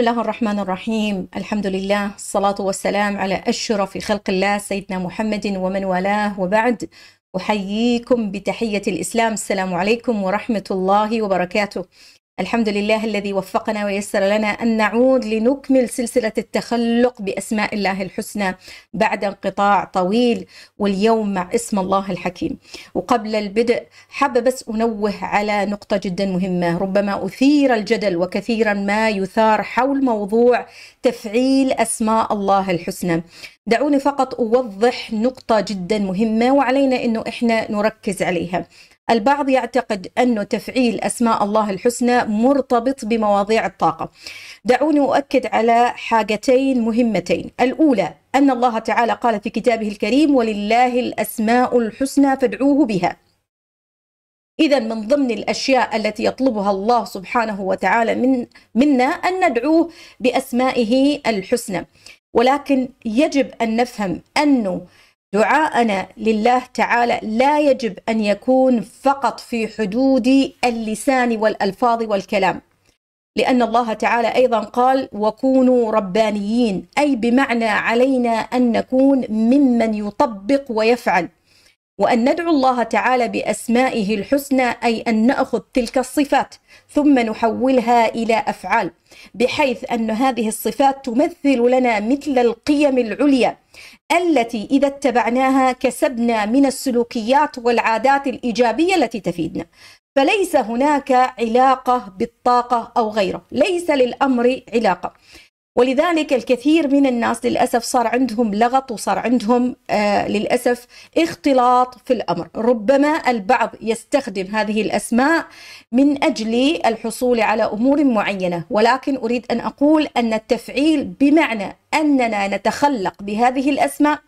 بسم الله الرحمن الرحيم الحمد لله الصلاة والسلام على أشرف خلق الله سيدنا محمد ومن والاه وبعد أحييكم بتحية الإسلام السلام عليكم ورحمة الله وبركاته الحمد لله الذي وفقنا ويسر لنا أن نعود لنكمل سلسلة التخلق بأسماء الله الحسنى بعد انقطاع طويل واليوم مع اسم الله الحكيم وقبل البدء حابة بس أنوه على نقطة جدا مهمة ربما أثير الجدل وكثيرا ما يثار حول موضوع تفعيل أسماء الله الحسنى دعوني فقط أوضح نقطة جدا مهمة وعلينا أنه إحنا نركز عليها البعض يعتقد أن تفعيل أسماء الله الحسنى مرتبط بمواضيع الطاقة دعوني أؤكد على حاجتين مهمتين الأولى أن الله تعالى قال في كتابه الكريم ولله الأسماء الحسنى فادعوه بها إذا من ضمن الأشياء التي يطلبها الله سبحانه وتعالى من منا أن ندعوه بأسمائه الحسنى ولكن يجب أن نفهم أنه دعاءنا لله تعالى لا يجب أن يكون فقط في حدود اللسان والألفاظ والكلام لأن الله تعالى أيضا قال وكونوا ربانيين أي بمعنى علينا أن نكون ممن يطبق ويفعل وأن ندعو الله تعالى بأسمائه الحسنى أي أن نأخذ تلك الصفات ثم نحولها إلى أفعال بحيث أن هذه الصفات تمثل لنا مثل القيم العليا التي إذا اتبعناها كسبنا من السلوكيات والعادات الإيجابية التي تفيدنا فليس هناك علاقة بالطاقة أو غيره ليس للأمر علاقة ولذلك الكثير من الناس للاسف صار عندهم لغط وصار عندهم آه، للاسف اختلاط في الامر، ربما البعض يستخدم هذه الاسماء من اجل الحصول على امور معينه، ولكن اريد ان اقول ان التفعيل بمعنى اننا نتخلق بهذه الاسماء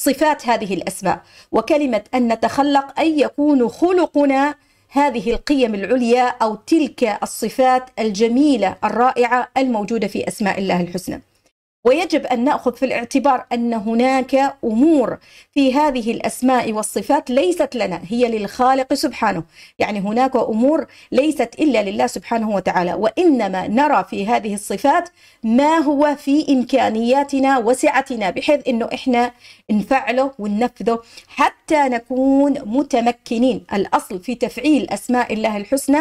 صفات هذه الاسماء، وكلمه ان نتخلق اي يكون خلقنا هذه القيم العليا أو تلك الصفات الجميلة الرائعة الموجودة في أسماء الله الحسنى ويجب أن نأخذ في الاعتبار أن هناك أمور في هذه الأسماء والصفات ليست لنا هي للخالق سبحانه يعني هناك أمور ليست إلا لله سبحانه وتعالى وإنما نرى في هذه الصفات ما هو في إمكانياتنا وسعتنا بحيث أنه إحنا نفعله وننفذه حتى نكون متمكنين الأصل في تفعيل أسماء الله الحسنى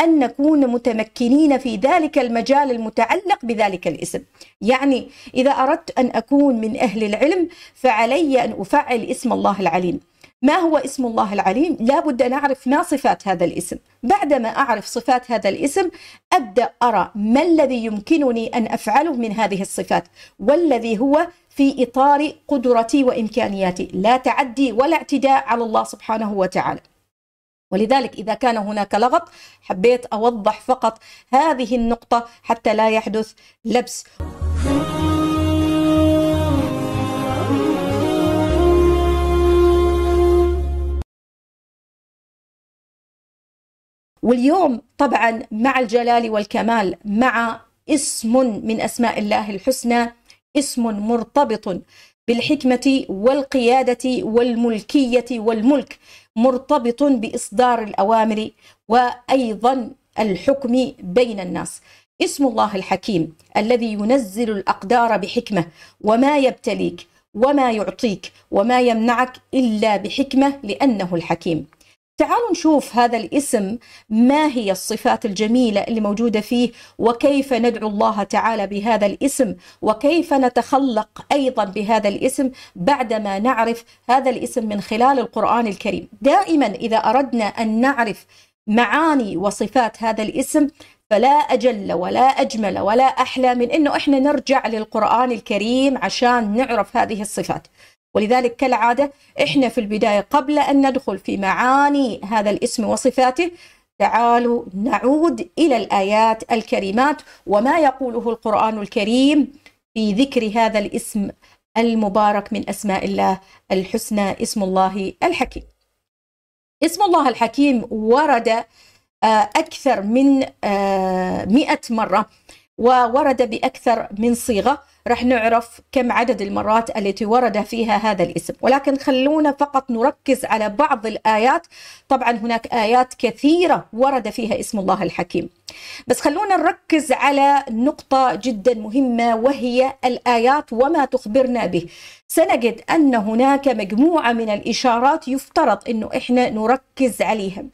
أن نكون متمكنين في ذلك المجال المتعلق بذلك الاسم يعني إذا أردت أن أكون من أهل العلم فعلي أن أفعل اسم الله العليم ما هو اسم الله العليم لابد أن أعرف ما صفات هذا الاسم بعدما أعرف صفات هذا الاسم أبدأ أرى ما الذي يمكنني أن أفعله من هذه الصفات والذي هو في إطار قدرتي وإمكانياتي لا تعدي ولا اعتداء على الله سبحانه وتعالى ولذلك إذا كان هناك لغط حبيت أوضح فقط هذه النقطة حتى لا يحدث لبس واليوم طبعا مع الجلال والكمال مع اسم من اسماء الله الحسنى اسم مرتبط بالحكمه والقياده والملكيه والملك مرتبط باصدار الاوامر وايضا الحكم بين الناس اسم الله الحكيم الذي ينزل الاقدار بحكمه وما يبتليك وما يعطيك وما يمنعك الا بحكمه لانه الحكيم تعالوا نشوف هذا الاسم ما هي الصفات الجميلة اللي موجودة فيه وكيف ندعو الله تعالى بهذا الاسم وكيف نتخلق أيضا بهذا الاسم بعدما نعرف هذا الاسم من خلال القرآن الكريم دائما إذا أردنا أن نعرف معاني وصفات هذا الاسم فلا أجل ولا أجمل ولا أحلى من أنه إحنا نرجع للقرآن الكريم عشان نعرف هذه الصفات ولذلك كالعادة إحنا في البداية قبل أن ندخل في معاني هذا الاسم وصفاته تعالوا نعود إلى الآيات الكريمات وما يقوله القرآن الكريم في ذكر هذا الاسم المبارك من أسماء الله الحسنى اسم الله الحكيم اسم الله الحكيم ورد آه، أكثر من آه، مئة مرة وورد بأكثر من صيغة رح نعرف كم عدد المرات التي ورد فيها هذا الاسم ولكن خلونا فقط نركز على بعض الآيات طبعا هناك آيات كثيرة ورد فيها اسم الله الحكيم بس خلونا نركز على نقطة جدا مهمة وهي الآيات وما تخبرنا به سنجد أن هناك مجموعة من الإشارات يفترض أنه إحنا نركز عليها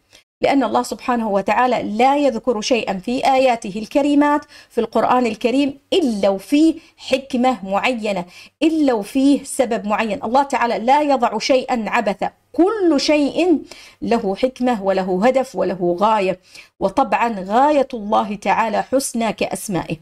لأن الله سبحانه وتعالى لا يذكر شيئا في آياته الكريمات في القرآن الكريم إلا وفيه حكمة معينة إلا وفيه سبب معين الله تعالى لا يضع شيئا عبثا كل شيء له حكمة وله هدف وله غاية وطبعا غاية الله تعالى حسنى كأسمائه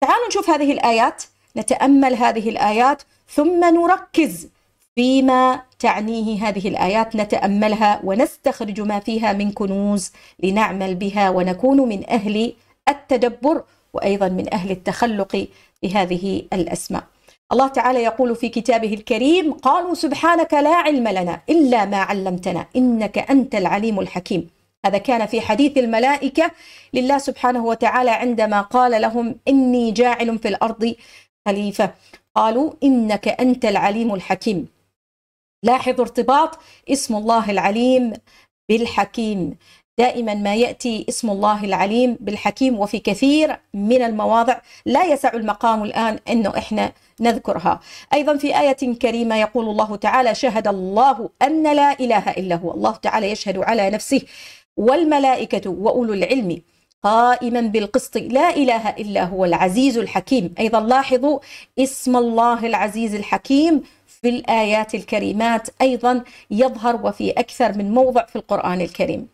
تعالوا نشوف هذه الآيات نتأمل هذه الآيات ثم نركز فيما تعنيه هذه الآيات نتأملها ونستخرج ما فيها من كنوز لنعمل بها ونكون من أهل التدبر وأيضا من أهل التخلق بهذه الأسماء الله تعالى يقول في كتابه الكريم قالوا سبحانك لا علم لنا إلا ما علمتنا إنك أنت العليم الحكيم هذا كان في حديث الملائكة لله سبحانه وتعالى عندما قال لهم إني جاعل في الأرض خليفة قالوا إنك أنت العليم الحكيم لاحظوا ارتباط اسم الله العليم بالحكيم دائما ما ياتي اسم الله العليم بالحكيم وفي كثير من المواضع لا يسع المقام الان انه احنا نذكرها ايضا في ايه كريمه يقول الله تعالى شهد الله ان لا اله الا هو الله تعالى يشهد على نفسه والملائكه واولو العلم قائما بالقسط لا اله الا هو العزيز الحكيم ايضا لاحظوا اسم الله العزيز الحكيم في الآيات الكريمات أيضا يظهر وفي أكثر من موضع في القرآن الكريم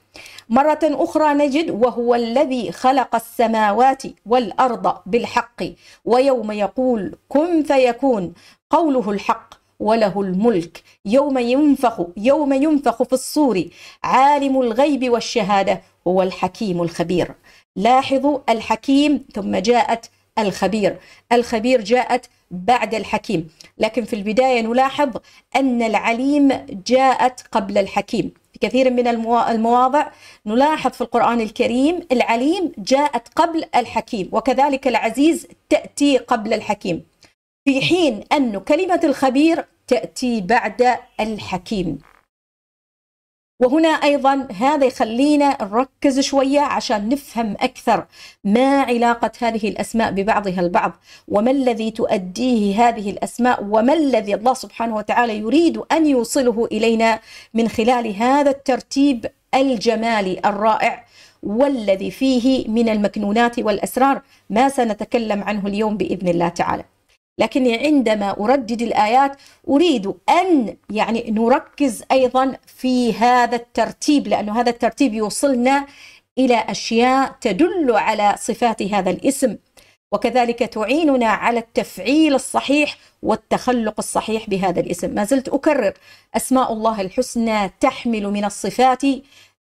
مرة أخرى نجد وهو الذي خلق السماوات والأرض بالحق ويوم يقول كن فيكون قوله الحق وله الملك يوم ينفخ يوم ينفخ في الصور عالم الغيب والشهادة هو الحكيم الخبير لاحظوا الحكيم ثم جاءت الخبير الخبير جاءت بعد الحكيم لكن في البداية نلاحظ أن العليم جاءت قبل الحكيم في كثير من المواضع نلاحظ في القرآن الكريم العليم جاءت قبل الحكيم وكذلك العزيز تأتي قبل الحكيم في حين أن كلمة الخبير تأتي بعد الحكيم وهنا أيضا هذا يخلينا نركز شوية عشان نفهم أكثر ما علاقة هذه الأسماء ببعضها البعض وما الذي تؤديه هذه الأسماء وما الذي الله سبحانه وتعالى يريد أن يوصله إلينا من خلال هذا الترتيب الجمالي الرائع والذي فيه من المكنونات والأسرار ما سنتكلم عنه اليوم بإذن الله تعالى لكني عندما أردد الآيات أريد أن يعني نركز أيضا في هذا الترتيب لأنه هذا الترتيب يوصلنا إلى أشياء تدل على صفات هذا الاسم وكذلك تعيننا على التفعيل الصحيح والتخلق الصحيح بهذا الاسم ما زلت أكرر أسماء الله الحسنى تحمل من الصفات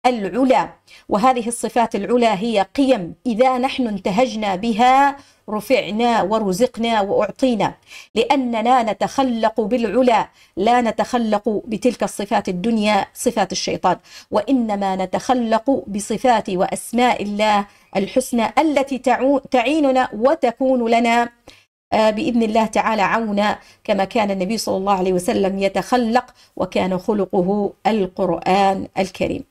العلا وهذه الصفات العلا هي قيم إذا نحن انتهجنا بها رفعنا ورزقنا وأعطينا لأننا نتخلق بالعلا لا نتخلق بتلك الصفات الدنيا صفات الشيطان وإنما نتخلق بصفات وأسماء الله الحسنى التي تعيننا وتكون لنا آه، باذن الله تعالى عونا كما كان النبي صلى الله عليه وسلم يتخلق وكان خلقه القران الكريم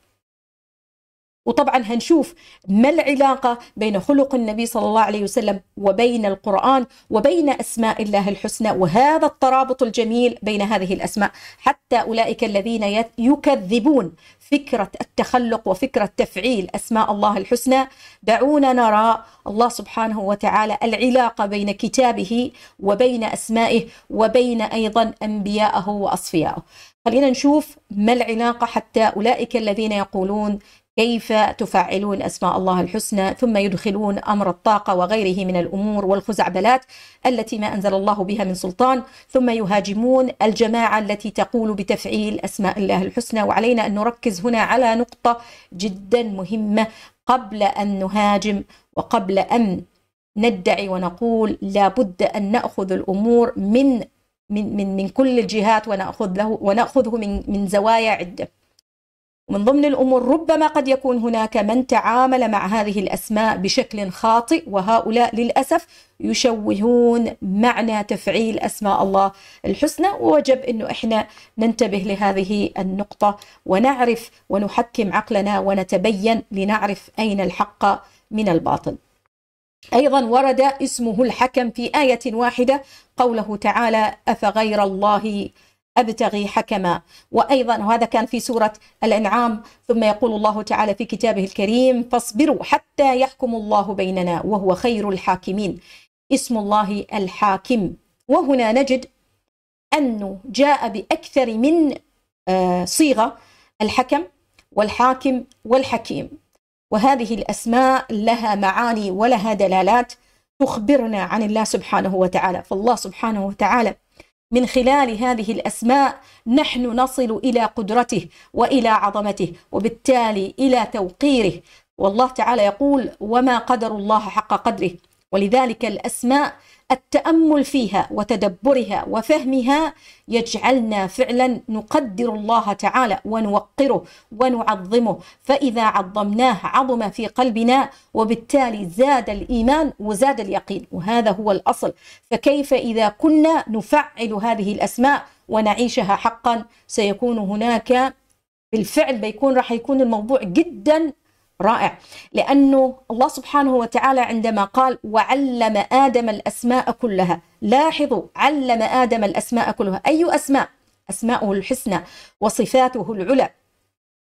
وطبعا هنشوف ما العلاقة بين خلق النبي صلى الله عليه وسلم وبين القرآن وبين أسماء الله الحسنى وهذا الترابط الجميل بين هذه الأسماء حتى أولئك الذين يكذبون فكرة التخلق وفكرة تفعيل أسماء الله الحسنى دعونا نرى الله سبحانه وتعالى العلاقة بين كتابه وبين أسمائه وبين أيضا أنبياءه وأصفياءه خلينا نشوف ما العلاقة حتى أولئك الذين يقولون كيف تفعلون اسماء الله الحسنى ثم يدخلون امر الطاقه وغيره من الامور والخزعبلات التي ما انزل الله بها من سلطان ثم يهاجمون الجماعه التي تقول بتفعيل اسماء الله الحسنى وعلينا ان نركز هنا على نقطه جدا مهمه قبل ان نهاجم وقبل ان ندعي ونقول لابد ان ناخذ الامور من من من من كل الجهات وناخذ له وناخذه من من زوايا عده. ومن ضمن الامور ربما قد يكون هناك من تعامل مع هذه الاسماء بشكل خاطئ وهؤلاء للاسف يشوهون معنى تفعيل اسماء الله الحسنى ووجب انه احنا ننتبه لهذه النقطه ونعرف ونحكم عقلنا ونتبين لنعرف اين الحق من الباطل. أيضا ورد اسمه الحكم في آية واحدة قوله تعالى أفغير الله أبتغي حكما وأيضا وهذا كان في سورة الأنعام ثم يقول الله تعالى في كتابه الكريم فاصبروا حتى يحكم الله بيننا وهو خير الحاكمين اسم الله الحاكم وهنا نجد أنه جاء بأكثر من آه، صيغة الحكم والحاكم والحكيم وهذه الأسماء لها معاني ولها دلالات تخبرنا عن الله سبحانه وتعالى فالله سبحانه وتعالى من خلال هذه الأسماء نحن نصل إلى قدرته وإلى عظمته وبالتالي إلى توقيره والله تعالى يقول وما قدر الله حق قدره ولذلك الأسماء التأمل فيها وتدبرها وفهمها يجعلنا فعلا نقدر الله تعالى ونوقره ونعظمه فإذا عظمناه عظم في قلبنا وبالتالي زاد الإيمان وزاد اليقين وهذا هو الأصل فكيف إذا كنا نفعل هذه الأسماء ونعيشها حقا سيكون هناك بالفعل بيكون راح يكون الموضوع جدا رائع لأنه الله سبحانه وتعالى عندما قال وعلم آدم الأسماء كلها لاحظوا علم آدم الأسماء كلها أي أسماء؟ أسماؤه الحسنى وصفاته العلى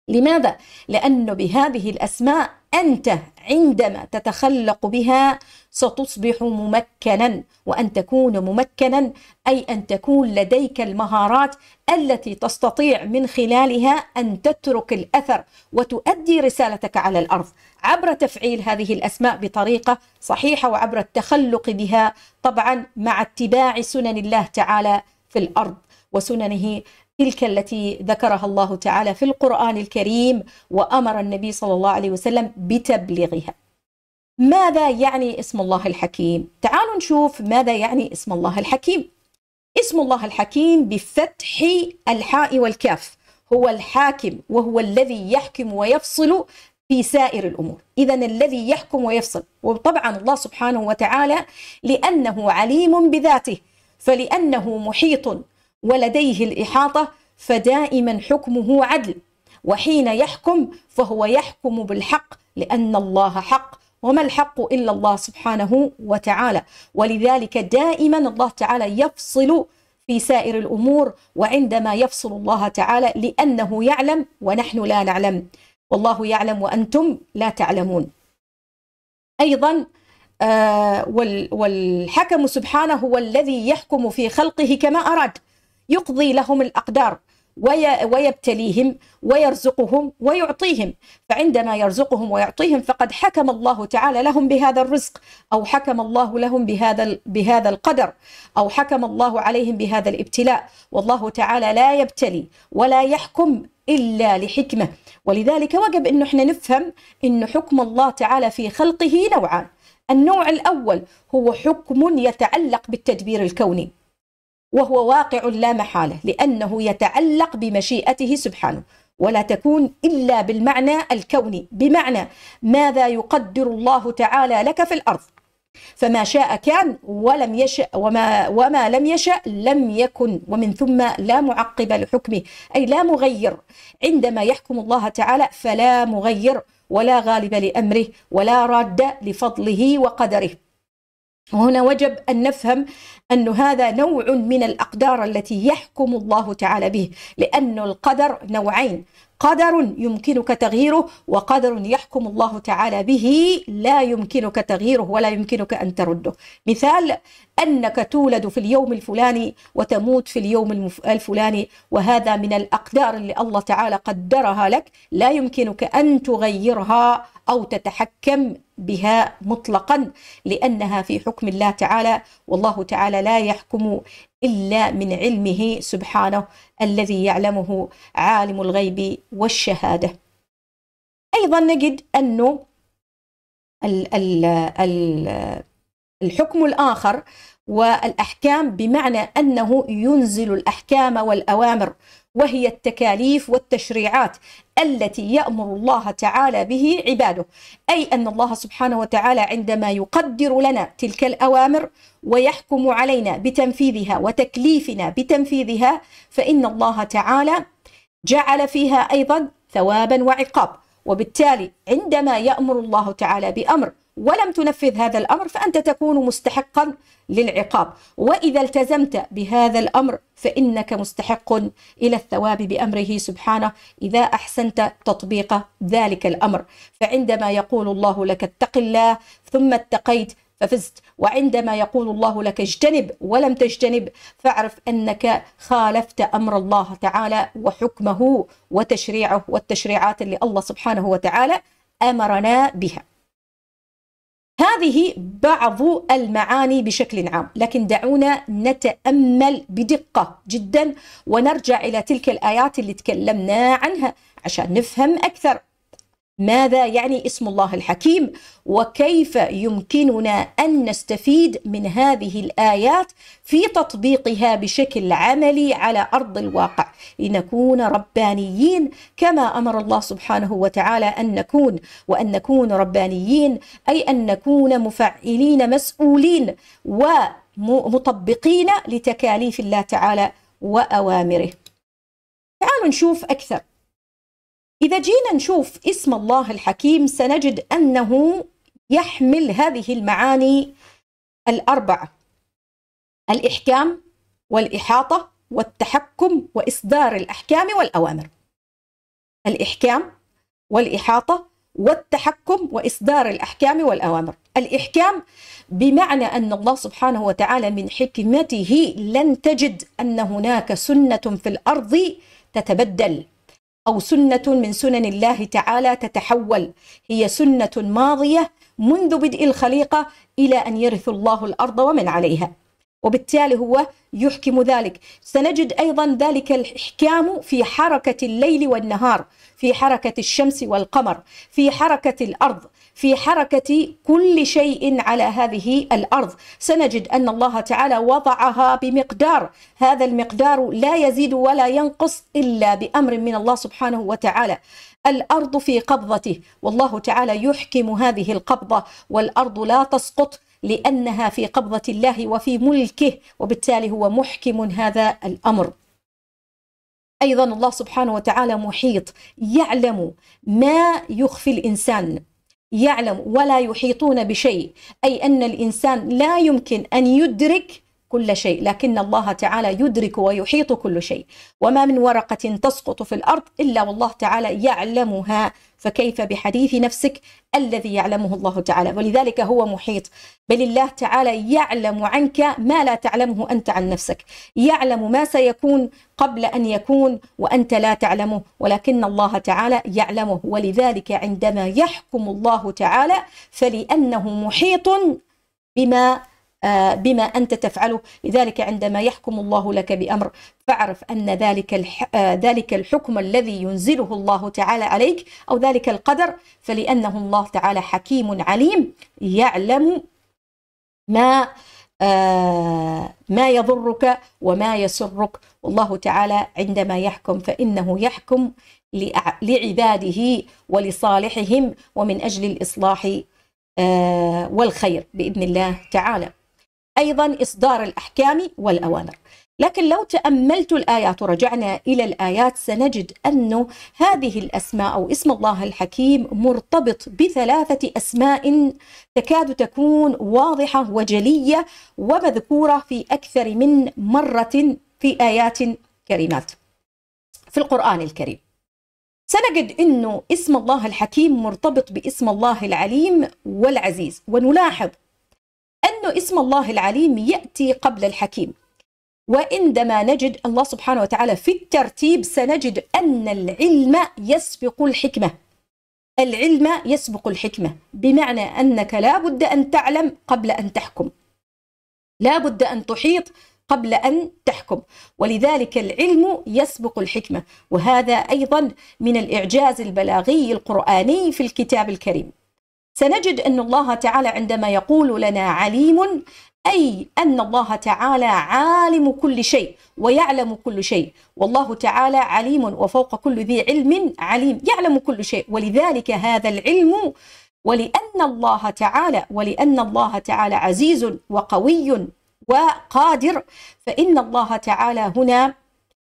لماذا؟ لأنه بهذه الأسماء أنت عندما تتخلق بها ستصبح ممكنا وأن تكون ممكنا أي أن تكون لديك المهارات التي تستطيع من خلالها أن تترك الأثر وتؤدي رسالتك على الأرض عبر تفعيل هذه الأسماء بطريقة صحيحة وعبر التخلق بها طبعا مع اتباع سنن الله تعالى في الأرض وسننه تلك التي ذكرها الله تعالى في القرآن الكريم وأمر النبي صلى الله عليه وسلم بتبليغها ماذا يعني اسم الله الحكيم؟ تعالوا نشوف ماذا يعني اسم الله الحكيم اسم الله الحكيم بفتح الحاء والكاف هو الحاكم وهو الذي يحكم ويفصل في سائر الامور، اذا الذي يحكم ويفصل، وطبعا الله سبحانه وتعالى لانه عليم بذاته فلانه محيط ولديه الإحاطة فدائما حكمه عدل وحين يحكم فهو يحكم بالحق لأن الله حق وما الحق إلا الله سبحانه وتعالى ولذلك دائما الله تعالى يفصل في سائر الأمور وعندما يفصل الله تعالى لأنه يعلم ونحن لا نعلم والله يعلم وأنتم لا تعلمون أيضا آه، والحكم سبحانه هو الذي يحكم في خلقه كما أراد يقضي لهم الأقدار ويبتليهم ويرزقهم ويعطيهم فعندما يرزقهم ويعطيهم فقد حكم الله تعالى لهم بهذا الرزق او حكم الله لهم بهذا بهذا القدر او حكم الله عليهم بهذا الابتلاء والله تعالى لا يبتلي ولا يحكم الا لحكمه ولذلك وجب أن احنا نفهم انه حكم الله تعالى في خلقه نوعان النوع الاول هو حكم يتعلق بالتدبير الكوني وهو واقع لا محالة لأنه يتعلق بمشيئته سبحانه ولا تكون إلا بالمعنى الكوني بمعنى ماذا يقدر الله تعالى لك في الأرض فما شاء كان ولم يشأ وما, وما لم يشأ لم يكن ومن ثم لا معقب لحكمه أي لا مغير عندما يحكم الله تعالى فلا مغير ولا غالب لأمره ولا راد لفضله وقدره وهنا وجب أن نفهم أن هذا نوع من الأقدار التي يحكم الله تعالى به لأن القدر نوعين قدر يمكنك تغييره وقدر يحكم الله تعالى به لا يمكنك تغييره ولا يمكنك أن ترده مثال أنك تولد في اليوم الفلاني وتموت في اليوم الفلاني وهذا من الأقدار اللي الله تعالى قدرها لك لا يمكنك أن تغيرها أو تتحكم بها مطلقا لأنها في حكم الله تعالى والله تعالى لا يحكم إلا من علمه سبحانه الذي يعلمه عالم الغيب والشهادة أيضا نجد أنه ال ال ال الحكم الآخر والأحكام بمعنى أنه ينزل الأحكام والأوامر وهي التكاليف والتشريعات التي يأمر الله تعالى به عباده أي أن الله سبحانه وتعالى عندما يقدر لنا تلك الأوامر ويحكم علينا بتنفيذها وتكليفنا بتنفيذها فإن الله تعالى جعل فيها أيضا ثوابا وعقاب وبالتالي عندما يأمر الله تعالى بأمر ولم تنفذ هذا الأمر فأنت تكون مستحقا للعقاب وإذا التزمت بهذا الأمر فإنك مستحق إلى الثواب بأمره سبحانه إذا أحسنت تطبيق ذلك الأمر فعندما يقول الله لك اتق الله ثم اتقيت ففزت وعندما يقول الله لك اجتنب ولم تجتنب فاعرف انك خالفت امر الله تعالى وحكمه وتشريعه والتشريعات اللي الله سبحانه وتعالى امرنا بها هذه بعض المعاني بشكل عام لكن دعونا نتامل بدقه جدا ونرجع الى تلك الايات اللي تكلمنا عنها عشان نفهم اكثر ماذا يعني اسم الله الحكيم وكيف يمكننا ان نستفيد من هذه الايات في تطبيقها بشكل عملي على ارض الواقع لنكون ربانيين كما امر الله سبحانه وتعالى ان نكون وان نكون ربانيين اي ان نكون مفعلين مسؤولين ومطبقين لتكاليف الله تعالى واوامره. تعالوا نشوف اكثر إذا جينا نشوف اسم الله الحكيم سنجد أنه يحمل هذه المعاني الأربعة الإحكام والإحاطة والتحكم وإصدار الأحكام والأوامر الإحكام والإحاطة والتحكم وإصدار الأحكام والأوامر الإحكام بمعنى أن الله سبحانه وتعالى من حكمته لن تجد أن هناك سنة في الأرض تتبدل أو سنة من سنن الله تعالى تتحول هي سنة ماضية منذ بدء الخليقة إلى أن يرث الله الأرض ومن عليها وبالتالي هو يحكم ذلك سنجد أيضا ذلك الإحكام في حركة الليل والنهار في حركة الشمس والقمر في حركة الأرض في حركة كل شيء على هذه الأرض سنجد أن الله تعالى وضعها بمقدار هذا المقدار لا يزيد ولا ينقص إلا بأمر من الله سبحانه وتعالى الأرض في قبضته والله تعالى يحكم هذه القبضة والأرض لا تسقط لأنها في قبضة الله وفي ملكه وبالتالي هو محكم هذا الأمر أيضا الله سبحانه وتعالى محيط يعلم ما يخفي الإنسان يعلم ولا يحيطون بشيء أي أن الإنسان لا يمكن أن يدرك كل شيء لكن الله تعالى يدرك ويحيط كل شيء وما من ورقة تسقط في الأرض إلا والله تعالى يعلمها فكيف بحديث نفسك الذي يعلمه الله تعالى ولذلك هو محيط بل الله تعالى يعلم عنك ما لا تعلمه أنت عن نفسك يعلم ما سيكون قبل أن يكون وأنت لا تعلمه ولكن الله تعالى يعلمه ولذلك عندما يحكم الله تعالى فلأنه محيط بما آه، بما أنت تفعله لذلك عندما يحكم الله لك بأمر فاعرف أن ذلك آه، ذلك الحكم الذي ينزله الله تعالى عليك أو ذلك القدر فلأنه الله تعالى حكيم عليم يعلم ما آه، ما يضرك وما يسرك والله تعالى عندما يحكم فإنه يحكم لعباده ولصالحهم ومن أجل الإصلاح والخير بإذن الله تعالى أيضا إصدار الأحكام والأوامر لكن لو تأملت الآيات ورجعنا إلى الآيات سنجد أن هذه الأسماء أو اسم الله الحكيم مرتبط بثلاثة أسماء تكاد تكون واضحة وجلية ومذكورة في أكثر من مرة في آيات كريمات في القرآن الكريم سنجد أنه اسم الله الحكيم مرتبط باسم الله العليم والعزيز ونلاحظ أنه اسم الله العليم يأتي قبل الحكيم وعندما نجد الله سبحانه وتعالى في الترتيب سنجد أن العلم يسبق الحكمة العلم يسبق الحكمة بمعنى أنك لا بد أن تعلم قبل أن تحكم لا بد أن تحيط قبل أن تحكم ولذلك العلم يسبق الحكمة وهذا أيضا من الإعجاز البلاغي القرآني في الكتاب الكريم سنجد أن الله تعالى عندما يقول لنا عليم أي أن الله تعالى عالم كل شيء ويعلم كل شيء والله تعالى عليم وفوق كل ذي علم عليم يعلم كل شيء ولذلك هذا العلم ولأن الله تعالى ولأن الله تعالى عزيز وقوي وقادر فإن الله تعالى هنا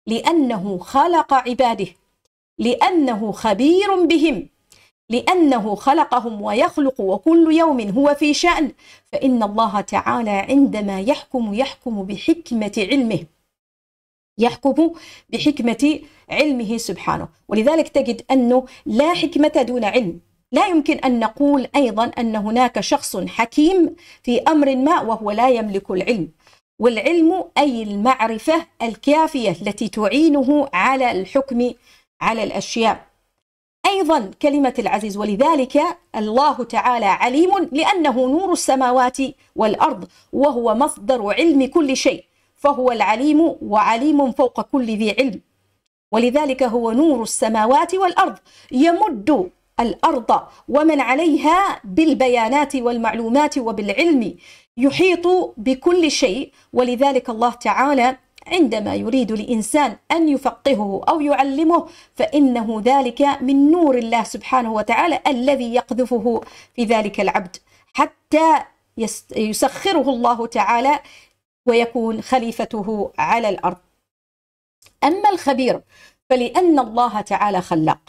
لأنه خلق عباده لأنه خبير بهم لأنه خلقهم ويخلق وكل يوم هو في شأن فإن الله تعالى عندما يحكم يحكم بحكمة علمه يحكم بحكمة علمه سبحانه ولذلك تجد أنه لا حكمة دون علم لا يمكن أن نقول أيضا أن هناك شخص حكيم في أمر ما وهو لا يملك العلم والعلم أي المعرفة الكافية التي تعينه على الحكم على الأشياء أيضا كلمة العزيز ولذلك الله تعالى عليم لأنه نور السماوات والأرض وهو مصدر علم كل شيء فهو العليم وعليم فوق كل ذي علم ولذلك هو نور السماوات والأرض يمد الأرض ومن عليها بالبيانات والمعلومات وبالعلم يحيط بكل شيء ولذلك الله تعالى عندما يريد لإنسان أن يفقهه أو يعلمه فإنه ذلك من نور الله سبحانه وتعالى الذي يقذفه في ذلك العبد حتى يسخره الله تعالى ويكون خليفته على الأرض أما الخبير فلأن الله تعالى خلاق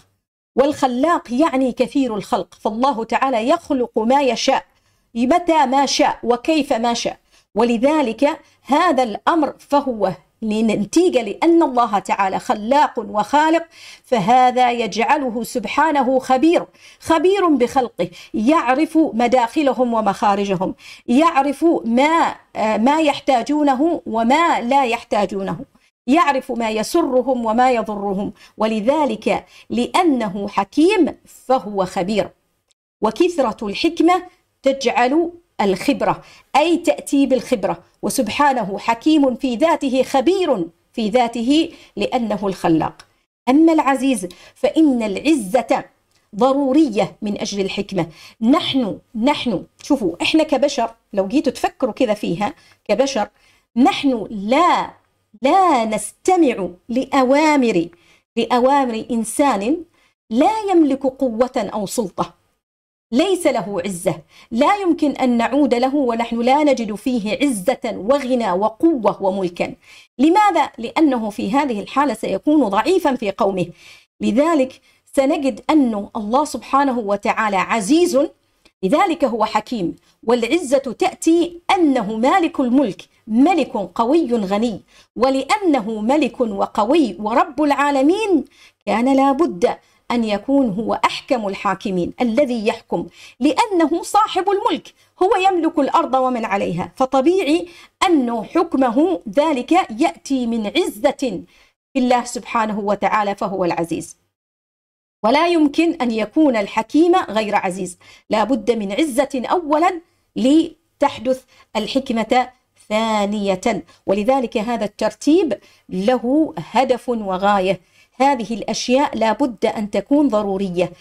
والخلاق يعني كثير الخلق فالله تعالى يخلق ما يشاء متى ما شاء وكيف ما شاء ولذلك هذا الامر فهو لنتيجة لأن الله تعالى خلاق وخالق فهذا يجعله سبحانه خبير خبير بخلقه يعرف مداخلهم ومخارجهم يعرف ما ما يحتاجونه وما لا يحتاجونه يعرف ما يسرهم وما يضرهم ولذلك لأنه حكيم فهو خبير وكثرة الحكمة تجعل الخبرة أي تأتي بالخبرة وسبحانه حكيم في ذاته خبير في ذاته لأنه الخلاق أما العزيز فإن العزة ضرورية من أجل الحكمة نحن نحن شوفوا إحنا كبشر لو جيتوا تفكروا كذا فيها كبشر نحن لا لا نستمع لأوامر لأوامر إنسان لا يملك قوة أو سلطة ليس له عزة لا يمكن أن نعود له ونحن لا نجد فيه عزة وغنى وقوة وملكا لماذا؟ لأنه في هذه الحالة سيكون ضعيفا في قومه لذلك سنجد أن الله سبحانه وتعالى عزيز لذلك هو حكيم والعزة تأتي أنه مالك الملك ملك قوي غني ولأنه ملك وقوي ورب العالمين كان لابد أن يكون هو أحكم الحاكمين الذي يحكم لأنه صاحب الملك هو يملك الأرض ومن عليها فطبيعي أن حكمه ذلك يأتي من عزة الله سبحانه وتعالى فهو العزيز ولا يمكن أن يكون الحكيم غير عزيز لا بد من عزة أولا لتحدث الحكمة ثانية ولذلك هذا الترتيب له هدف وغاية هذه الأشياء لابد أن تكون ضرورية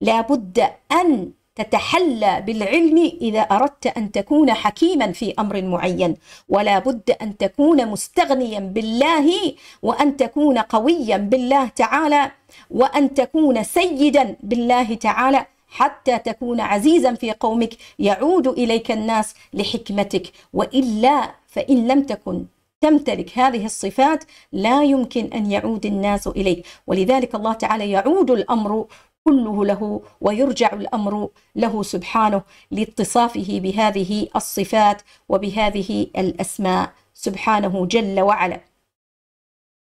لابد أن تتحلى بالعلم إذا أردت أن تكون حكيما في أمر معين ولا بد أن تكون مستغنيا بالله وأن تكون قويا بالله تعالى وأن تكون سيدا بالله تعالى حتى تكون عزيزا في قومك يعود إليك الناس لحكمتك وإلا فإن لم تكن تمتلك هذه الصفات لا يمكن أن يعود الناس إليه ولذلك الله تعالى يعود الأمر كله له ويرجع الامر له سبحانه لاتصافه بهذه الصفات وبهذه الاسماء سبحانه جل وعلا.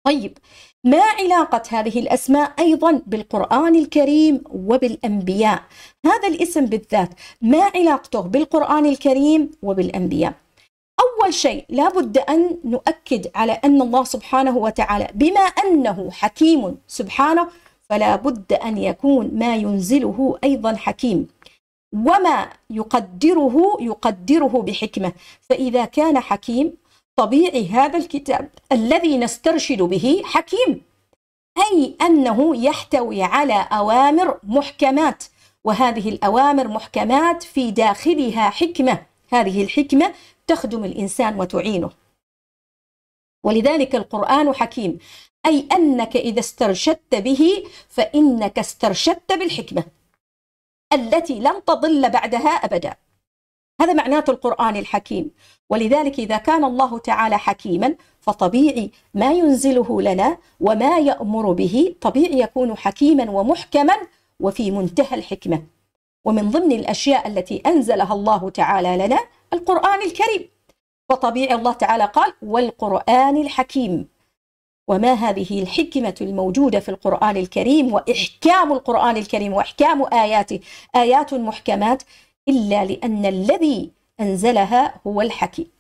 طيب ما علاقة هذه الأسماء أيضا بالقرآن الكريم وبالأنبياء؟ هذا الاسم بالذات ما علاقته بالقرآن الكريم وبالأنبياء؟ أول شيء لابد أن نؤكد على أن الله سبحانه وتعالى بما أنه حكيم سبحانه فلا بد أن يكون ما ينزله أيضا حكيم وما يقدره يقدره بحكمة فإذا كان حكيم طبيعي هذا الكتاب الذي نسترشد به حكيم أي أنه يحتوي على أوامر محكمات وهذه الأوامر محكمات في داخلها حكمة هذه الحكمة تخدم الإنسان وتعينه ولذلك القرآن حكيم أي أنك إذا استرشدت به فإنك استرشدت بالحكمة التي لن تضل بعدها أبدا هذا معناه القرآن الحكيم ولذلك إذا كان الله تعالى حكيما فطبيعي ما ينزله لنا وما يأمر به طبيعي يكون حكيما ومحكما وفي منتهى الحكمة ومن ضمن الأشياء التي أنزلها الله تعالى لنا القرآن الكريم وطبيعي الله تعالى قال والقرآن الحكيم وما هذه الحكمة الموجودة في القرآن الكريم وإحكام القرآن الكريم وإحكام آياته آيات محكمات إلا لأن الذي أنزلها هو الحكيم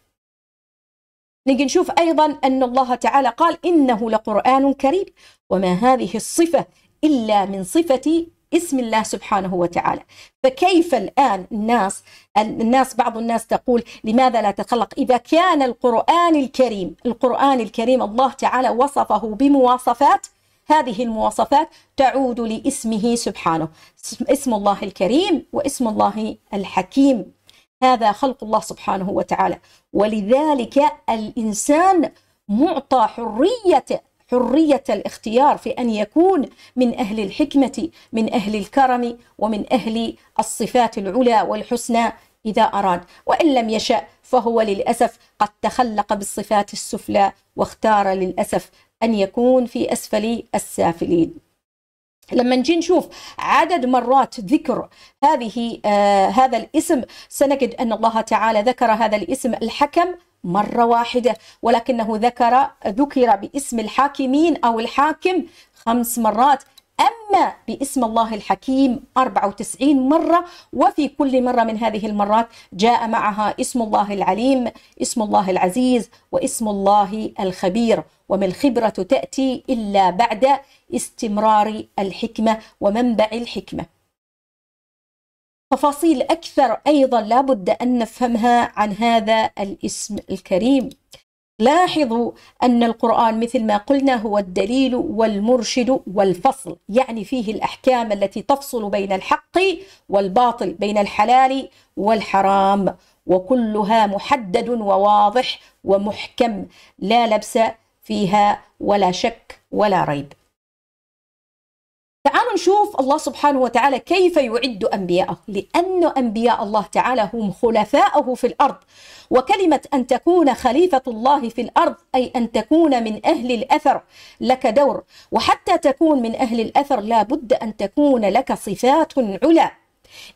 نجي نشوف أيضا أن الله تعالى قال إنه لقرآن كريم وما هذه الصفة إلا من صفة اسم الله سبحانه وتعالى فكيف الآن الناس الناس بعض الناس تقول لماذا لا تتخلق إذا كان القرآن الكريم القرآن الكريم الله تعالى وصفه بمواصفات هذه المواصفات تعود لاسمه سبحانه اسم الله الكريم واسم الله الحكيم هذا خلق الله سبحانه وتعالى ولذلك الإنسان معطى حرية حرية الاختيار في أن يكون من أهل الحكمة من أهل الكرم ومن أهل الصفات العلى والحسنى إذا أراد وإن لم يشأ فهو للأسف قد تخلق بالصفات السفلى واختار للأسف أن يكون في أسفل السافلين لما نجي نشوف عدد مرات ذكر هذه آه هذا الاسم سنجد ان الله تعالى ذكر هذا الاسم الحكم مرة واحدة ولكنه ذكر ذكر باسم الحاكمين أو الحاكم خمس مرات أما باسم الله الحكيم 94 مرة وفي كل مرة من هذه المرات جاء معها اسم الله العليم اسم الله العزيز واسم الله الخبير وما الخبرة تأتي إلا بعد استمرار الحكمة ومنبع الحكمة تفاصيل أكثر أيضا لابد أن نفهمها عن هذا الاسم الكريم لاحظوا أن القرآن مثل ما قلنا هو الدليل والمرشد والفصل يعني فيه الأحكام التي تفصل بين الحق والباطل بين الحلال والحرام وكلها محدد وواضح ومحكم لا لبس فيها ولا شك ولا ريب تعالوا نشوف الله سبحانه وتعالى كيف يعد أنبياءه لأن أنبياء الله تعالى هم خلفاءه في الأرض وكلمة أن تكون خليفة الله في الأرض أي أن تكون من أهل الأثر لك دور وحتى تكون من أهل الأثر لا بد أن تكون لك صفات علا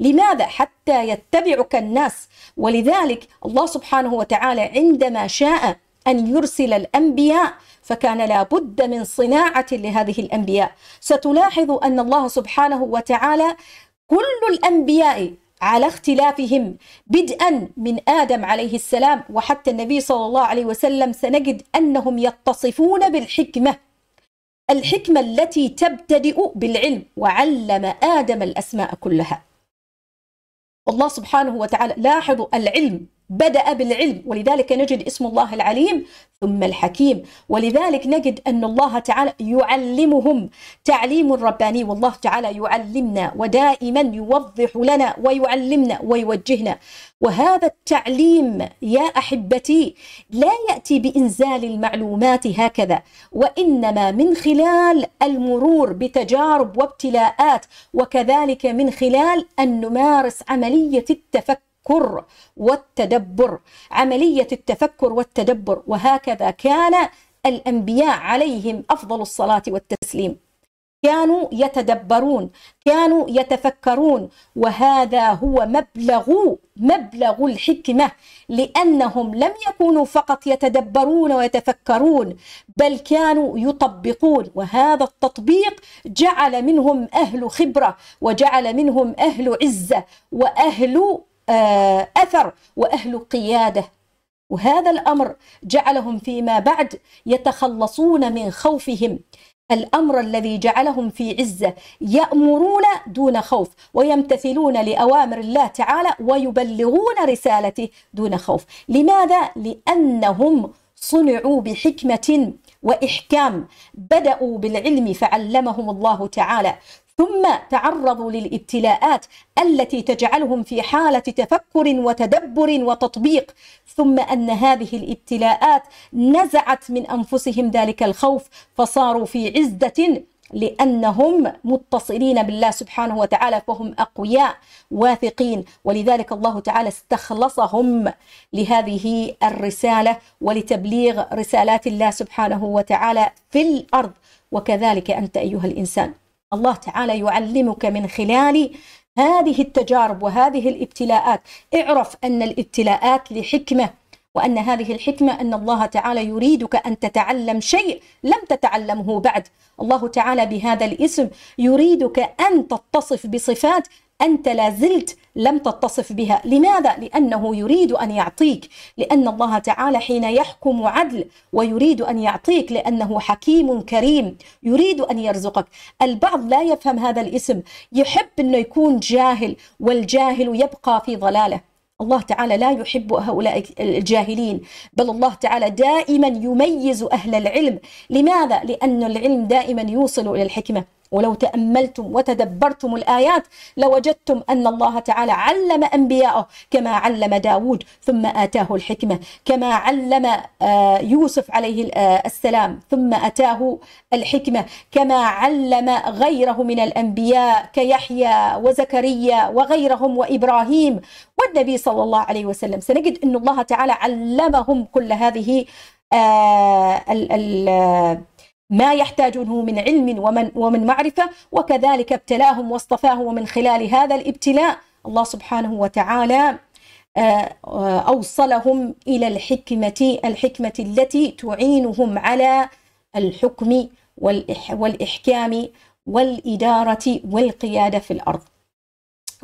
لماذا حتى يتبعك الناس ولذلك الله سبحانه وتعالى عندما شاء أن يرسل الأنبياء فكان لابد من صناعة لهذه الأنبياء ستلاحظ أن الله سبحانه وتعالى كل الأنبياء على اختلافهم بدءا من آدم عليه السلام وحتى النبي صلى الله عليه وسلم سنجد أنهم يتصفون بالحكمة الحكمة التي تبتدئ بالعلم وعلم آدم الأسماء كلها الله سبحانه وتعالى لاحظوا العلم بدأ بالعلم ولذلك نجد اسم الله العليم ثم الحكيم ولذلك نجد أن الله تعالى يعلمهم تعليم رباني والله تعالى يعلمنا ودائما يوضح لنا ويعلمنا ويوجهنا وهذا التعليم يا أحبتي لا يأتي بإنزال المعلومات هكذا وإنما من خلال المرور بتجارب وابتلاءات وكذلك من خلال أن نمارس عملية التفكر التفكر والتدبر عملية التفكر والتدبر وهكذا كان الأنبياء عليهم أفضل الصلاة والتسليم كانوا يتدبرون كانوا يتفكرون وهذا هو مبلغ مبلغ الحكمه لانهم لم يكونوا فقط يتدبرون ويتفكرون بل كانوا يطبقون وهذا التطبيق جعل منهم اهل خبره وجعل منهم اهل عزه واهل آه، أثر وأهل قيادة وهذا الأمر جعلهم فيما بعد يتخلصون من خوفهم الأمر الذي جعلهم في عزة يأمرون دون خوف ويمتثلون لأوامر الله تعالى ويبلغون رسالته دون خوف لماذا؟ لأنهم صنعوا بحكمة وإحكام بدأوا بالعلم فعلمهم الله تعالى ثم تعرضوا للابتلاءات التي تجعلهم في حالة تفكر وتدبر وتطبيق ثم أن هذه الابتلاءات نزعت من أنفسهم ذلك الخوف فصاروا في عزة لأنهم متصلين بالله سبحانه وتعالى فهم أقوياء واثقين ولذلك الله تعالى استخلصهم لهذه الرسالة ولتبليغ رسالات الله سبحانه وتعالى في الأرض وكذلك أنت أيها الإنسان الله تعالى يعلمك من خلال هذه التجارب وهذه الابتلاءات اعرف أن الابتلاءات لحكمة وأن هذه الحكمة أن الله تعالى يريدك أن تتعلم شيء لم تتعلمه بعد الله تعالى بهذا الاسم يريدك أن تتصف بصفات أنت لازلت لم تتصف بها لماذا؟ لأنه يريد أن يعطيك لأن الله تعالى حين يحكم عدل ويريد أن يعطيك لأنه حكيم كريم يريد أن يرزقك البعض لا يفهم هذا الاسم يحب أنه يكون جاهل والجاهل يبقى في ضلاله الله تعالى لا يحب هؤلاء الجاهلين بل الله تعالى دائما يميز أهل العلم لماذا؟ لأن العلم دائما يوصل إلى الحكمة ولو تأملتم وتدبرتم الآيات لوجدتم أن الله تعالى علم أنبياءه كما علم داود ثم آتاه الحكمة كما علم آه، يوسف عليه آه، السلام ثم أتاه الحكمة كما علم غيره من الأنبياء كيحيى وزكريا وغيرهم وإبراهيم والنبي صلى الله عليه وسلم سنجد أن الله تعالى علمهم كل هذه آه، ما يحتاجونه من علم ومن, ومن معرفة وكذلك ابتلاهم واصطفاهم ومن خلال هذا الابتلاء الله سبحانه وتعالى آه، أوصلهم إلى الحكمة الحكمة التي تعينهم على الحكم والإحكام والإدارة والقيادة في الأرض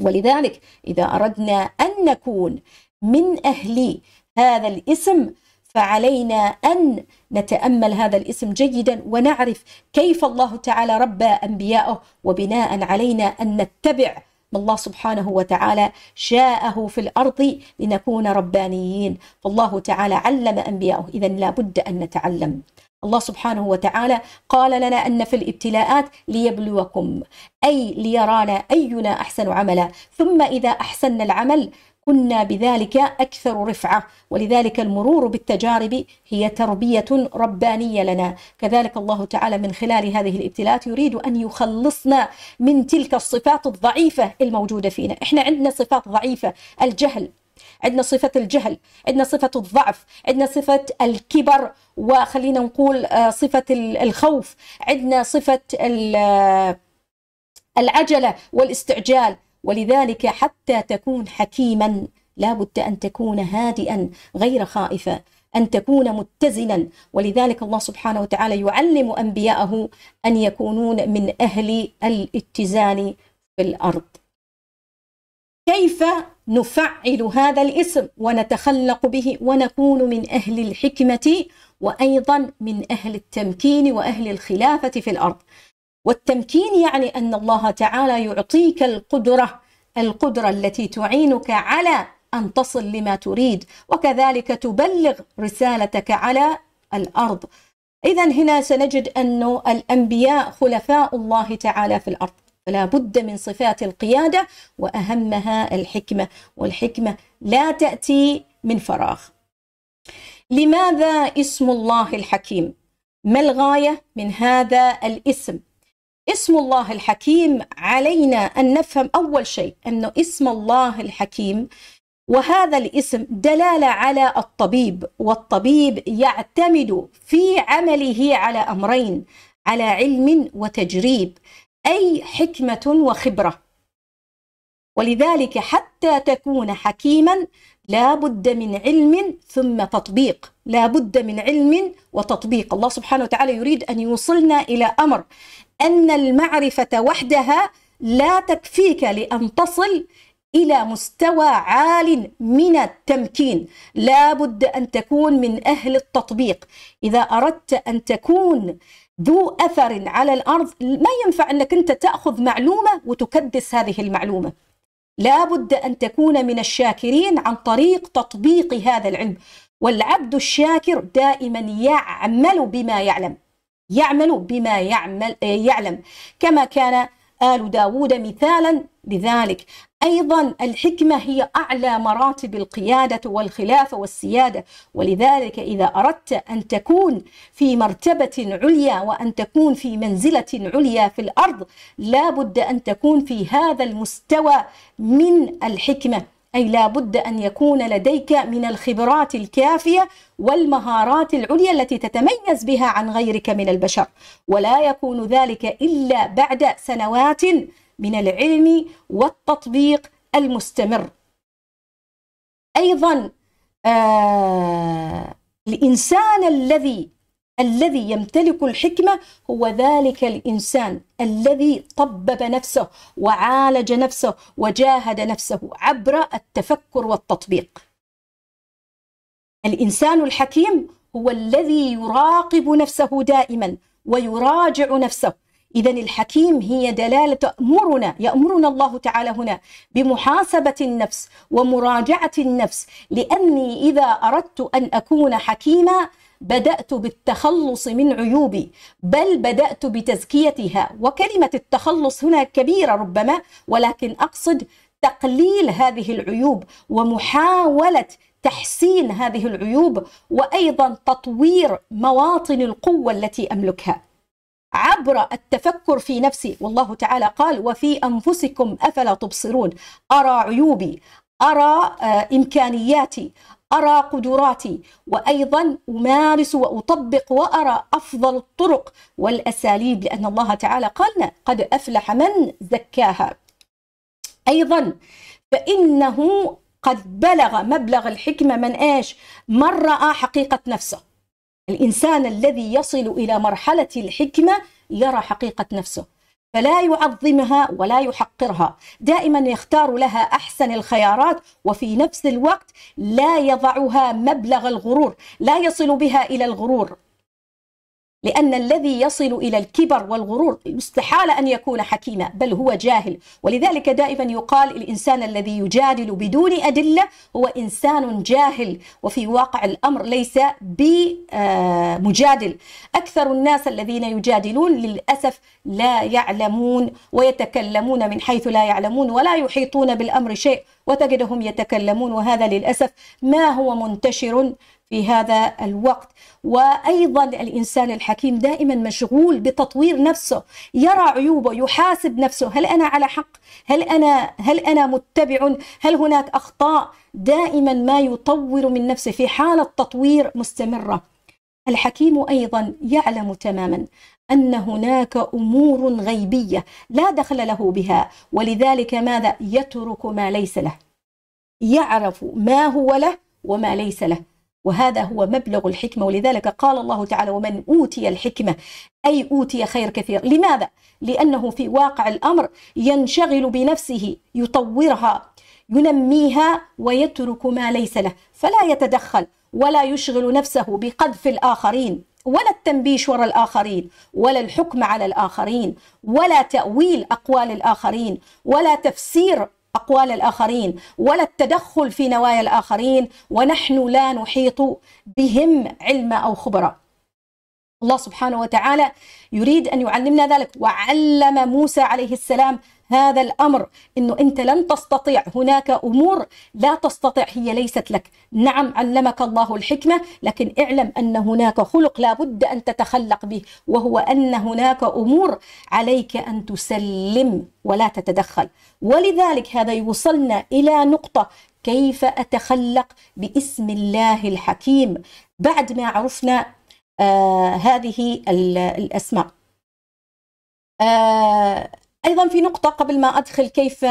ولذلك إذا أردنا أن نكون من أهل هذا الاسم فعلينا أن نتأمل هذا الاسم جيدا ونعرف كيف الله تعالى ربى أنبياءه وبناء علينا أن نتبع ما الله سبحانه وتعالى شاءه في الأرض لنكون ربانيين فالله تعالى علم أنبياءه إذا لابد أن نتعلم الله سبحانه وتعالى قال لنا أن في الابتلاءات ليبلوكم أي ليرانا أينا أحسن عملا ثم إذا أحسن العمل كنا بذلك أكثر رفعة ولذلك المرور بالتجارب هي تربية ربانية لنا كذلك الله تعالى من خلال هذه الابتلاءات يريد أن يخلصنا من تلك الصفات الضعيفة الموجودة فينا إحنا عندنا صفات ضعيفة الجهل عندنا صفة الجهل عندنا صفة الضعف عندنا صفة الكبر وخلينا نقول آه، صفة الخوف عندنا صفة آه، العجلة والاستعجال ولذلك حتى تكون حكيما لابد أن تكون هادئا غير خائفا أن تكون متزنا ولذلك الله سبحانه وتعالى يعلم أنبياءه أن يكونون من أهل الاتزان في الأرض كيف نفعل هذا الاسم ونتخلق به ونكون من أهل الحكمة وأيضا من أهل التمكين وأهل الخلافة في الأرض والتمكين يعني أن الله تعالى يعطيك القدرة القدرة التي تعينك على أن تصل لما تريد وكذلك تبلغ رسالتك على الأرض إذا هنا سنجد أن الأنبياء خلفاء الله تعالى في الأرض فلا بد من صفات القيادة وأهمها الحكمة والحكمة لا تأتي من فراغ لماذا اسم الله الحكيم؟ ما الغاية من هذا الاسم؟ اسم الله الحكيم علينا أن نفهم أول شيء أنه اسم الله الحكيم وهذا الاسم دلالة على الطبيب والطبيب يعتمد في عمله على أمرين على علم وتجريب أي حكمة وخبرة ولذلك حتى تكون حكيما لا بد من علم ثم تطبيق لا بد من علم وتطبيق الله سبحانه وتعالى يريد أن يوصلنا إلى أمر أن المعرفة وحدها لا تكفيك لأن تصل إلى مستوى عال من التمكين لا بد أن تكون من أهل التطبيق إذا أردت أن تكون ذو أثر على الأرض ما ينفع أنك أنت تأخذ معلومة وتكدس هذه المعلومة لا بد أن تكون من الشاكرين عن طريق تطبيق هذا العلم والعبد الشاكر دائما يعمل بما يعلم يعمل بما يعمل آه، يعلم كما كان آل داود مثالا لذلك أيضا الحكمة هي أعلى مراتب القيادة والخلافة والسيادة ولذلك إذا أردت أن تكون في مرتبة عليا وأن تكون في منزلة عليا في الأرض لا بد أن تكون في هذا المستوى من الحكمة أي لا بد أن يكون لديك من الخبرات الكافية والمهارات العليا التي تتميز بها عن غيرك من البشر ولا يكون ذلك إلا بعد سنوات من العلم والتطبيق المستمر أيضا آه الإنسان الذي الذي يمتلك الحكمة هو ذلك الإنسان الذي طبب نفسه وعالج نفسه وجاهد نفسه عبر التفكر والتطبيق. الإنسان الحكيم هو الذي يراقب نفسه دائما ويراجع نفسه إذا الحكيم هي دلالة تأمرنا يأمرنا الله تعالى هنا بمحاسبة النفس ومراجعة النفس لأني إذا أردت أن أكون حكيما بدأت بالتخلص من عيوبي بل بدأت بتزكيتها وكلمة التخلص هنا كبيرة ربما ولكن أقصد تقليل هذه العيوب ومحاولة تحسين هذه العيوب وأيضا تطوير مواطن القوة التي أملكها عبر التفكر في نفسي والله تعالى قال وفي أنفسكم أفلا تبصرون أرى عيوبي أرى آه، إمكانياتي أرى قدراتي وأيضا أمارس وأطبق وأرى أفضل الطرق والأساليب لأن الله تعالى قالنا قد أفلح من زكاها أيضا فإنه قد بلغ مبلغ الحكمة من إيش من رأى حقيقة نفسه الإنسان الذي يصل إلى مرحلة الحكمة يرى حقيقة نفسه فلا يعظمها ولا يحقرها دائما يختار لها أحسن الخيارات وفي نفس الوقت لا يضعها مبلغ الغرور لا يصل بها إلى الغرور لأن الذي يصل إلى الكبر والغرور استحال أن يكون حكيما بل هو جاهل ولذلك دائما يقال الإنسان الذي يجادل بدون أدلة هو إنسان جاهل وفي واقع الأمر ليس بمجادل أكثر الناس الذين يجادلون للأسف لا يعلمون ويتكلمون من حيث لا يعلمون ولا يحيطون بالأمر شيء وتجدهم يتكلمون وهذا للأسف ما هو منتشر في هذا الوقت وايضا الانسان الحكيم دائما مشغول بتطوير نفسه يرى عيوبه يحاسب نفسه هل انا على حق هل انا هل انا متبع هل هناك اخطاء دائما ما يطور من نفسه في حاله تطوير مستمره الحكيم ايضا يعلم تماما ان هناك امور غيبيه لا دخل له بها ولذلك ماذا يترك ما ليس له يعرف ما هو له وما ليس له وهذا هو مبلغ الحكمة ولذلك قال الله تعالى ومن أوتي الحكمة أي أوتي خير كثير لماذا؟ لأنه في واقع الأمر ينشغل بنفسه يطورها ينميها ويترك ما ليس له فلا يتدخل ولا يشغل نفسه بقذف الآخرين ولا التنبيش وراء الآخرين ولا الحكم على الآخرين ولا تأويل أقوال الآخرين ولا تفسير أقوال الآخرين ولا التدخل في نوايا الآخرين ونحن لا نحيط بهم علما أو خبرا الله سبحانه وتعالى يريد أن يعلمنا ذلك وعلم موسى عليه السلام هذا الامر انه انت لن تستطيع هناك امور لا تستطيع هي ليست لك نعم علمك الله الحكمه لكن اعلم ان هناك خلق لابد ان تتخلق به وهو ان هناك امور عليك ان تسلم ولا تتدخل ولذلك هذا يوصلنا الى نقطه كيف اتخلق باسم الله الحكيم بعد ما عرفنا آه هذه الاسماء آه أيضا في نقطة قبل ما أدخل كيف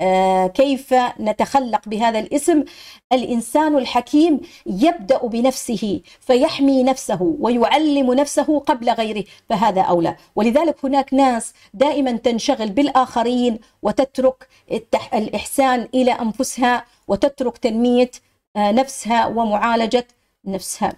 آه، كيف نتخلق بهذا الاسم الإنسان الحكيم يبدأ بنفسه فيحمي نفسه ويعلم نفسه قبل غيره فهذا أولى ولذلك هناك ناس دائما تنشغل بالآخرين وتترك الإحسان إلى أنفسها وتترك تنمية آه، نفسها ومعالجة نفسها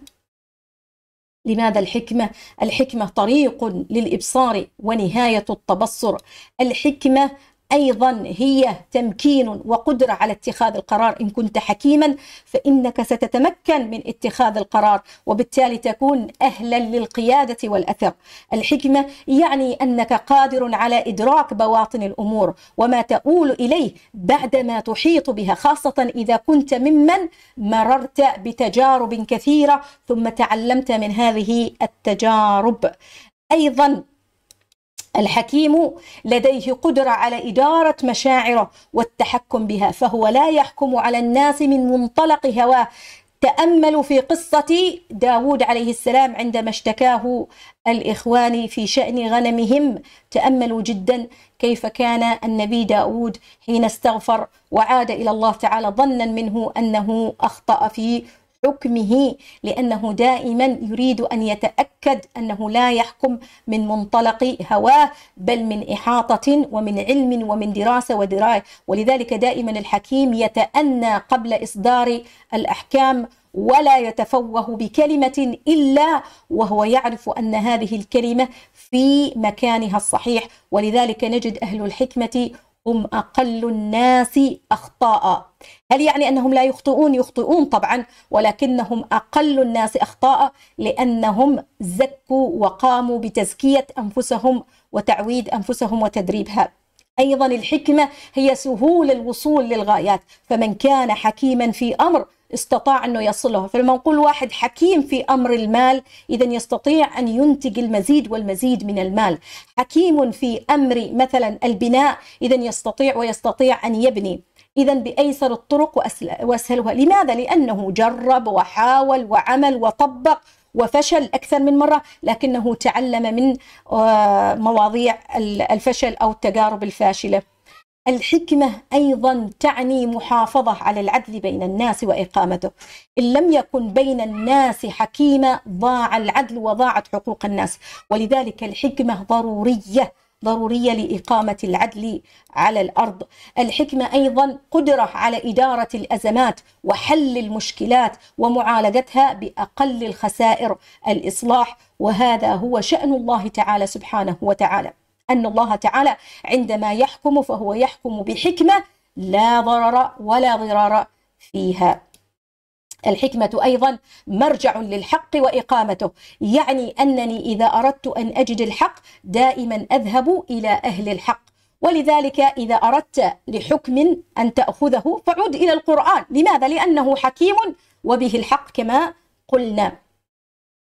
لماذا الحكمة؟ الحكمة طريق للإبصار ونهاية التبصر الحكمة أيضا هي تمكين وقدرة على اتخاذ القرار إن كنت حكيما فإنك ستتمكن من اتخاذ القرار وبالتالي تكون أهلا للقيادة والأثر الحكمة يعني أنك قادر على إدراك بواطن الأمور وما تؤول إليه بعدما تحيط بها خاصة إذا كنت ممن مررت بتجارب كثيرة ثم تعلمت من هذه التجارب أيضا الحكيم لديه قدرة على إدارة مشاعره والتحكم بها فهو لا يحكم على الناس من منطلق هواه تأملوا في قصة داود عليه السلام عندما اشتكاه الإخوان في شأن غنمهم تأملوا جدا كيف كان النبي داود حين استغفر وعاد إلى الله تعالى ظنا منه أنه أخطأ في حكمه لأنه دائما يريد أن يتأكد أنه لا يحكم من منطلق هواه بل من إحاطة ومن علم ومن دراسة ودراية ولذلك دائما الحكيم يتأنى قبل إصدار الأحكام ولا يتفوه بكلمة إلا وهو يعرف أن هذه الكلمة في مكانها الصحيح ولذلك نجد أهل الحكمة هم أقل الناس أخطاء هل يعني أنهم لا يخطئون يخطئون طبعا ولكنهم أقل الناس أخطاء لأنهم زكوا وقاموا بتزكية أنفسهم وتعويد أنفسهم وتدريبها أيضا الحكمة هي سهول الوصول للغايات فمن كان حكيما في أمر استطاع أنه يصلها فلما نقول واحد حكيم في أمر المال إذا يستطيع أن ينتج المزيد والمزيد من المال حكيم في أمر مثلا البناء إذا يستطيع ويستطيع أن يبني إذا بأيسر الطرق وأسهلها لماذا؟ لأنه جرب وحاول وعمل وطبق وفشل أكثر من مرة لكنه تعلم من آه، مواضيع الفشل أو التجارب الفاشلة الحكمة أيضا تعني محافظة على العدل بين الناس وإقامته إن لم يكن بين الناس حكيمة ضاع العدل وضاعت حقوق الناس ولذلك الحكمة ضرورية ضرورية لإقامة العدل على الأرض الحكمة أيضا قدرة على إدارة الأزمات وحل المشكلات ومعالجتها بأقل الخسائر الإصلاح وهذا هو شأن الله تعالى سبحانه وتعالى أن الله تعالى عندما يحكم فهو يحكم بحكمة لا ضرر ولا ضرار فيها الحكمة أيضا مرجع للحق وإقامته، يعني أنني إذا أردت أن أجد الحق دائما أذهب إلى أهل الحق، ولذلك إذا أردت لحكم أن تأخذه فعد إلى القرآن، لماذا؟ لأنه حكيم وبه الحق كما قلنا.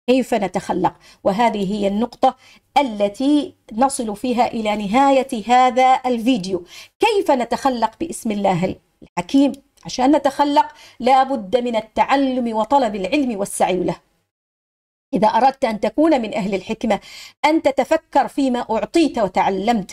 كيف نتخلق وهذه هي النقطة التي نصل فيها إلى نهاية هذا الفيديو كيف نتخلق باسم الله الحكيم عشان نتخلق لابد من التعلم وطلب العلم والسعي له إذا أردت أن تكون من أهل الحكمة أن تتفكر فيما أعطيت وتعلمت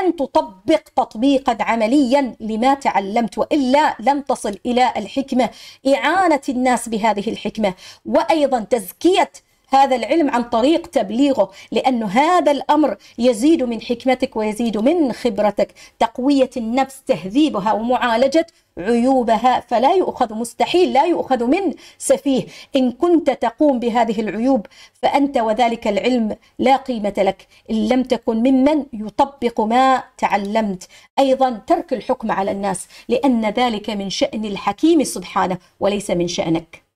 أن تطبق تطبيقا عمليا لما تعلمت وإلا لن تصل إلى الحكمة إعانة الناس بهذه الحكمة وأيضا تزكية هذا العلم عن طريق تبليغه لأن هذا الأمر يزيد من حكمتك ويزيد من خبرتك تقوية النفس تهذيبها ومعالجة عيوبها فلا يؤخذ مستحيل لا يؤخذ من سفيه إن كنت تقوم بهذه العيوب فأنت وذلك العلم لا قيمة لك إن لم تكن ممن يطبق ما تعلمت أيضا ترك الحكم على الناس لأن ذلك من شأن الحكيم سبحانه وليس من شأنك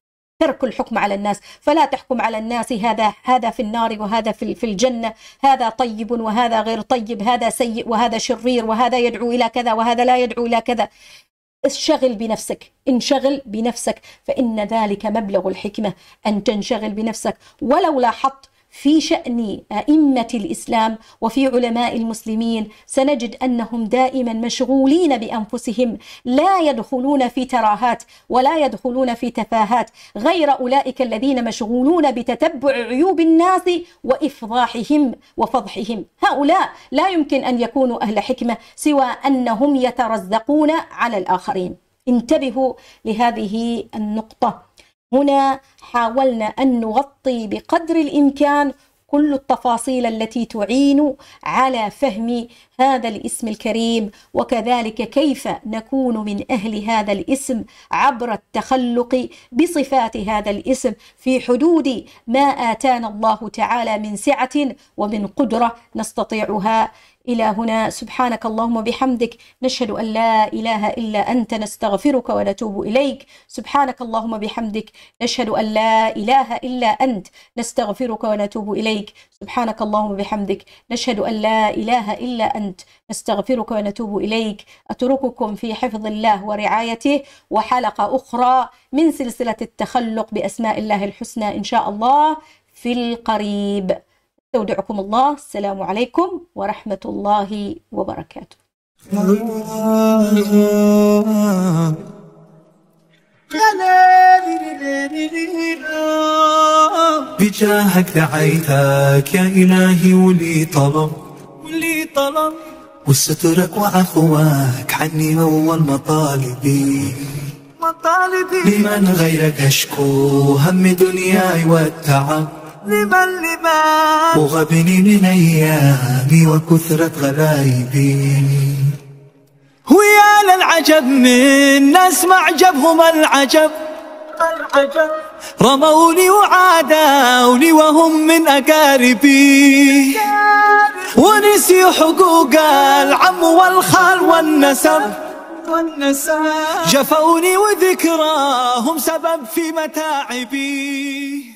ترك الحكم على الناس فلا تحكم على الناس هذا هذا في النار وهذا في في الجنه هذا طيب وهذا غير طيب هذا سيء وهذا شرير وهذا يدعو الى كذا وهذا لا يدعو الى كذا انشغل بنفسك انشغل بنفسك فإن ذلك مبلغ الحكمة أن تنشغل بنفسك ولو لاحظت في شأن أئمة الإسلام وفي علماء المسلمين سنجد أنهم دائما مشغولين بأنفسهم لا يدخلون في تراهات ولا يدخلون في تفاهات غير أولئك الذين مشغولون بتتبع عيوب الناس وإفضاحهم وفضحهم هؤلاء لا يمكن أن يكونوا أهل حكمة سوى أنهم يترزقون على الآخرين انتبهوا لهذه النقطة هنا حاولنا أن نغطي بقدر الإمكان كل التفاصيل التي تعين على فهم هذا الاسم الكريم وكذلك كيف نكون من اهل هذا الاسم عبر التخلق بصفات هذا الاسم في حدود ما اتانا الله تعالى من سعه ومن قدره نستطيعها إلى هنا سبحانك اللهم وبحمدك نشهد أن لا إله إلا أنت نستغفرك ونتوب إليك سبحانك اللهم وبحمدك نشهد أن لا إله إلا أنت نستغفرك ونتوب إليك سبحانك اللهم وبحمدك نشهد أن لا إله إلا أنت نستغفرك ونتوب إليك أترككم في حفظ الله ورعايته وحلقة أخرى من سلسلة التخلق بأسماء الله الحسنى إن شاء الله في القريب استودعكم الله السلام عليكم ورحمة الله وبركاته بجاهك دعيتك يا إلهي ولي طلب ولي طلب وسترك وعفوك عني أول مطالبي مطالبي لمن غيرك أشكو هم دنياي والتعب لمن لمن وغبني من أيامي وكثرة غلايبي ويا للعجب من ناس معجبهم العجب العجب رموني وعادوني وهم من أقاربي ونسي حقوق العم والخال والنسب والنسب جفوني وذكراهم سبب في متاعبي